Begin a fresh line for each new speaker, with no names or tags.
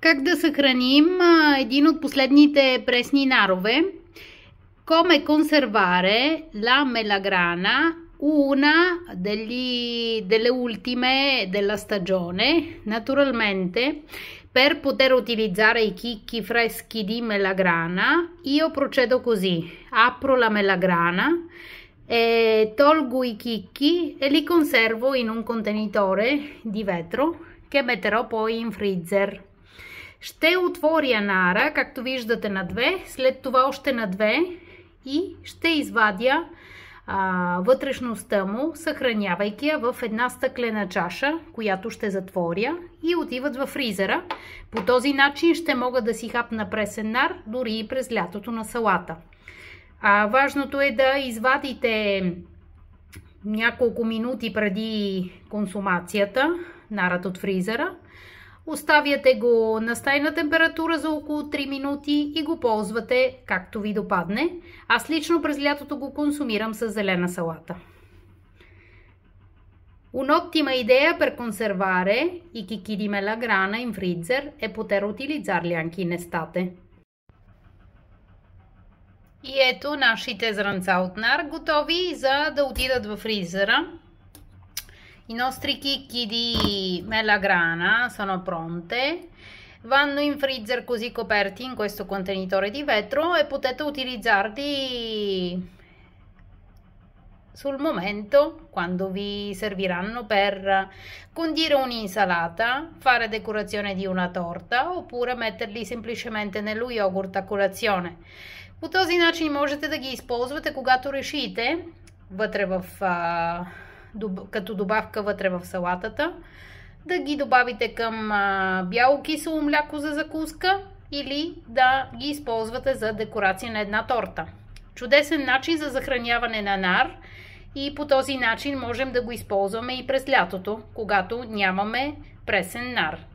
как да съхраним един от последните пресни нарове. Come conservare la melagrana, una degli, delle ultime della stagione, naturalmente. Per poter utilizzare i chicchi freschi di melagrana, io procedo così. Apro la melagrana, tolgo i chicchi e li conservo in un contenitore di vetro che metterò poi in freezer. Ще отворя нара, както виждате на две, след това още на две и ще извадя вътрешността му, съхранявайки я в една стъклена чаша, която ще затворя и отиват във фризера. По този начин ще мога да си хапна пресен нар дори и през лятото на салата. важното е да извадите няколко минути преди консумацията нарът от фризера – Оставяте го на стайна температура за около 3 минути и го ползвате както ви допадне. Аз лично през лятото го консумирам с зелена салата. Un'ottima idea per conservare i chicchi di mela grana in freezer e poter utilizzarli anche in estate. И ето нашите зранца от нар готови за да отидат в фризера. i nostri chicchi di melagrana sono pronte vanno in freezer così coperti in questo contenitore di vetro e potete utilizzarli sul momento quando vi serviranno per condire un'insalata, fare decorazione di una torta oppure metterli semplicemente nello yogurt a colazione По този начин можете да ги използвате когато решите вътре като добавка вътре в салатата. Да ги добавите към бяло кисело мляко за закуска или да ги използвате за декорация на една торта. Чудесен начин за захраняване на нар и по този начин можем да го използваме и през лятото, когато нямаме пресен нар.